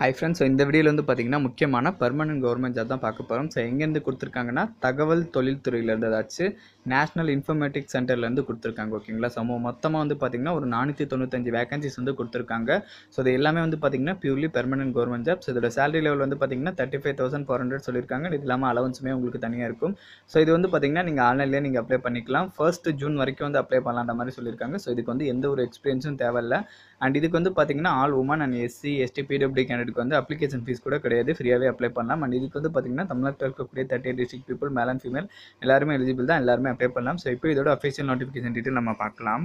hi friends so இந்த வீடியோவில் வந்து பார்த்தீங்கன்னா முக்கியமான பர்மனன்ட் கவர்மெண்ட் ஜாப் தான் பார்க்க போகிறோம் ஸோ எங்கேருந்து கொடுத்துருக்காங்கன்னா தகவல் தொழில்துறையிலேருந்து ஏதாச்சு நேஷனல் இன்ஃபர்மேட்டிக் சென்டர்லேருந்து கொடுத்துருக்காங்க ஓகேங்களா ஸோ மொத்தமாக வந்து பார்த்தீங்கன்னா ஒரு நானூற்றி தொண்ணூத்தஞ்சு வேகன்சிஸ் வந்து கொடுத்துருக்காங்க ஸோ இது எல்லாமே வந்து பார்த்திங்கன்னா purely permanent government job so இதோட சேலரி லெவல் வந்து பார்த்திங்கன்னா thirty five thousand four hundred சொல்லியிருக்காங்க இது இல்லாமல் அலவன்ஸுமே உங்களுக்கு தனியாக இருக்கும் ஸோ இது வந்து பார்த்திங்கன்னா நீங்கள் ஆன்லைன்லேயே நீங்கள் அப்ளை பண்ணிக்கலாம் ஃபர்ஸ்ட் ஜூன் வரைக்கும் வந்து அப்ளை பண்ணலான்ற மாதிரி சொல்லியிருக்காங்க ஸோ இதுக்கு வந்து எந்த ஒரு எக்ஸ்பீரியன்ஸும் தேவையில்லை அண்ட் இதுக்கு வந்து பார்த்திங்கன்னா all women and SC ST PWD இதுக்கு வந்து அப்ளிகேஷன் ஃபீஸ் கூட கிடையாது ஃப்ரீயாகவே அப்ளை பண்ணலாம் அண்ட் இதுக்கு வந்து பார்த்திங்கன்னா தமிழ்நாட்டில் இருக்கக்கூடிய thirty district people male and female எல்லாருமே எலிஜிபிள் தான் எல்லாருமே அப்ளை பண்ணலாம் ஸோ இப்போ இதோட அஃபிஷியல் நோட்டிஃபிகேஷன் டீட்டெயில் நம்ம பார்க்கலாம்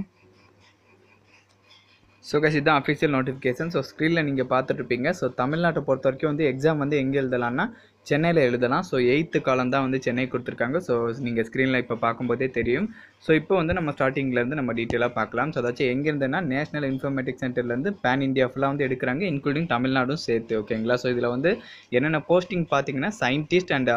ஸோ கைஸ் இதுதான் அஃபிஷியல் நோட்டிஃபிகேஷன் ஸோ ஸ்க்ரீனில் நீங்கள் இருப்பீங்க ஸோ தமிழ்நாட்டை பொறுத்த வரைக்கும் வந்து எக்ஸாம் வந்து எங்கே எழுதலாம்னா சென்னையில் எழுதலாம் ஸோ எயித்து காலம் தான் வந்து சென்னை கொடுத்துருக்காங்க ஸோ நீங்கள் ஸ்க்ரீனில் இப்போ பார்க்கும்போதே தெரியும் ஸோ இப்போ வந்து நம்ம ஸ்டார்டிங்லேருந்து நம்ம டீட்டெயிலாக பார்க்கலாம் ஸோ அதாச்சும் எங்கேருந்துன்னா நேஷனல் இன்ஃபர்மேட்டிக் சென்டர்லேருந்து பேன் இந்தியா ஃபுல்லாக வந்து எடுக்கிறாங்க இன்க்ளூடிங் தமிழ்நாடும் சேர்த்து ஓகேங்களா ஸோ இதில் வந்து என்னென்ன போஸ்டிங் பார்த்தீங்கன்னா சயின்டிஸ்ட் அண்ட்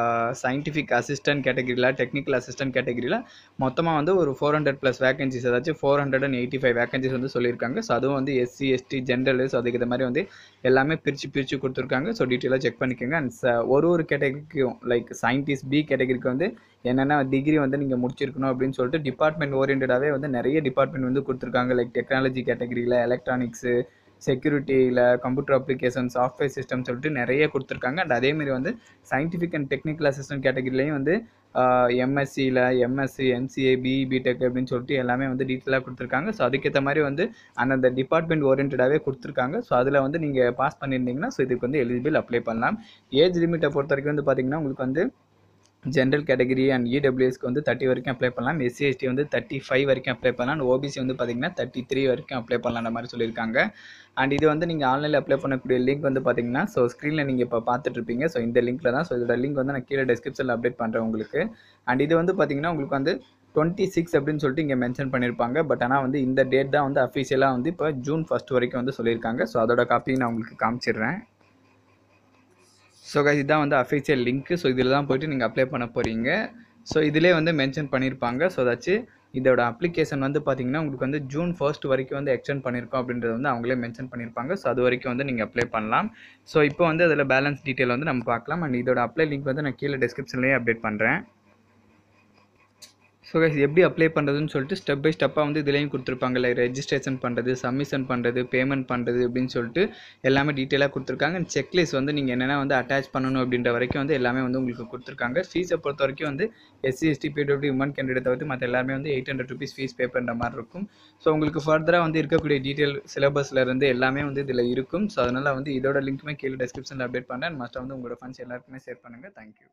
சயின்டிஃபிக் அசிஸ்டன்ட் கேட்டகரியில் டெக்னிக்கல் அசிஸ்டன்ட் கேட்டகரியில் மொத்தமாக வந்து ஒரு ஃபோர் ஹண்ட்ரட் ப்ளஸ் வேகன்சிஸ் ஏதாச்சும் four hundred and eighty five vacancies வந்து சொல்லியிருக்காங்க ஸோ அதுவும் வந்து எஸ்சி எஸ்டி ஜென்ரல் ஸோ அதுக்கு இது மாதிரி வந்து எல்லாமே பிரித்து பிரித்து கொடுத்துருக்காங்க ஸோ டீட்டெயிலாக செக் பண்ணிக்கோங்க அண்ட் uh, ஒரு ஒரு கேட்டகரிக்கும் லைக் சயின்டிஸ்ட் பி கேட்டகரிக்கு வந்து என்னென்ன டிகிரி வந்து நீங்கள் முடிச்சிருக்கணும் அப்படின்னு சொல்லிட்டு டிபார்ட்மெண்ட் ஓரியன்டாகவே வந்து நிறைய டிபார்ட்மெண்ட் வந்து கொடுத்துருக்காங்க லைக் டெக்னாலஜி கேட்டகரியில் எலக்ட்ரானிக்ஸு செக்யூரிட்டியில் கம்ப்யூட்டர் அப்ளிகேஷன் சாஃப்ட்வேர் சிஸ்டம் சொல்லிட்டு நிறைய கொடுத்துருக்காங்க அண்ட் அதேமாரி வந்து சயின்டிஃபிக் அண்ட் டெக்னிக்கல் அசிஸ்டன்ட் கேட்டகிரிலையும் வந்து எம்எஸ்சியில் எம்எஸ்சி எம்சிஏ பிஇ பிடெக் அப்படின்னு சொல்லிட்டு எல்லாமே வந்து டீட்டெயிலாக கொடுத்துருக்காங்க ஸோ அதுக்கேற்ற மாதிரி வந்து அந்தந்த டிபார்ட்மெண்ட் ஓரியன்டாகவே கொடுத்துருக்காங்க ஸோ அதில் வந்து நீங்கள் பாஸ் பண்ணியிருந்தீங்கன்னா ஸோ இதுக்கு வந்து எலிஜிபிள் அப்ளை பண்ணலாம் ஏஜ் லிமிட்டை பொறுத்த வரைக்கும் வந்து பார்த்திங்கன்னா உங்களுக்கு வந்து ஜென்ரல் கேட்டகரி அண்ட் இடபிள்யூஎஸ்க்கு வந்து தேர்ட்டி வரைக்கும் அப்ளை பண்ணலாம் எஸ்சிஎஸ்டி வந்து தேர்ட்டி ஃபைவ் வரைக்கும் அப்ளை பண்ணலாம் ஓபிசி வந்து பார்த்திங்கன்னா தேர்ட்டி த்ரீ வரைக்கும் அப்ளை பண்ணலான்ற மாதிரி சொல்லியிருக்காங்க அண்ட் இது வந்து நீங்கள் ஆன்லைனில் அப்ளை பண்ணக்கூடிய லிங்க் வந்து பார்த்திங்கன்னா ஸோ ஸ்க்ரீனில் நீங்கள் இப்போ பார்த்துட்ருப்பீங்க ஸோ இந்த லிங்க்கில் தான் ஸோ இதோட லிங்க் வந்து நான் கீழே டிஸ்கிரிப்ஷனில் அப்டேட் பண்ணுறேன் உங்களுக்கு அண்ட் இது வந்து பார்த்திங்கன்னா உங்களுக்கு வந்து டுவெண்ட்டி சிக்ஸ் அப்படின்னு சொல்லிட்டு இங்கே மென்ஷன் பண்ணியிருப்பாங்க பட் ஆனால் வந்து இந்த டேட் தான் வந்து அஃபிஷியலாக வந்து இப்போ ஜூன் ஃபஸ்ட் வரைக்கும் வந்து சொல்லியிருக்காங்க ஸோ அதோட காப்பி நான் உங்களுக்கு காமிச்சிடுறேன் ஸோ கைஸ் இதான் வந்து அஃபிஷியல் லிங்க்கு ஸோ இதில் தான் போய்ட்டு நீங்கள் அப்ளை பண்ண போகிறீங்க ஸோ இதிலே வந்து மென்ஷன் பண்ணியிருப்பாங்க ஸோ அதாச்சு இதோட அப்ளிகேஷன் வந்து பார்த்தீங்கன்னா உங்களுக்கு வந்து ஜூன் ஃபர்ஸ்ட் வரைக்கும் வந்து எக்ஸ்டெண்ட் பண்ணியிருக்கோம் அப்படின்றது வந்து அவங்களே மென்ஷன் பண்ணியிருப்பாங்க ஸோ அது வரைக்கும் வந்து நீங்கள் அப்ளை பண்ணலாம் ஸோ இப்போ வந்து அதில் பேலன்ஸ் டீட்டெயில் வந்து நம்ம பார்க்கலாம் அண்ட் இதோட அப்ளை லிங்க் வந்து நான் கீழே டிஸ்கிரிப்ஷன்லேயே அப்டேட் பண்ணுறேன் ஸோ கைஸ் எப்படி அப்ளை பண்ணுறதுன்னு சொல்லிட்டு ஸ்டெப் பை ஸ்டெப்பாக வந்து இதுலேயும் கொடுத்துருப்பாங்க லைக் ரெஜிஸ்ட்ரேஷன் பண்ணுறது சப்மிஷன் பண்ணுறது பேமெண்ட் பண்ணுறது அப்படின்னு சொல்லிட்டு எல்லாமே டீட்டெயிலாக கொடுத்துருக்காங்க அண்ட் செக்லிஸ்ட் வந்து நீங்கள் என்னென்ன வந்து அட்டாச் பண்ணணும் அப்படின்ற வரைக்கும் வந்து எல்லாமே வந்து உங்களுக்கு கொடுத்துருக்காங்க ஃபீஸை பொறுத்த வரைக்கும் வந்து SC ST PWD women candidate தவிர்த்து மற்ற எல்லாமே வந்து eight hundred rupees fees pay பண்ணுற மாதிரி இருக்கும் ஸோ உங்களுக்கு ஃபர்தராக வந்து இருக்கக்கூடிய டீட்டெயில் சிலபஸில் இருந்து எல்லாமே வந்து இதில் இருக்கும் ஸோ அதனால் வந்து இதோட லிங்க்குமே கீழே டிஸ்கிரிப்ஷனில் அப்டேட் பண்ணுறேன் மஸ்ட்டாக வந்து உங்களோட ஃபண்ட்ஸ் எல்லாருக்குமே ஷேர் பண்ணுங்கள் தேங்க்யூ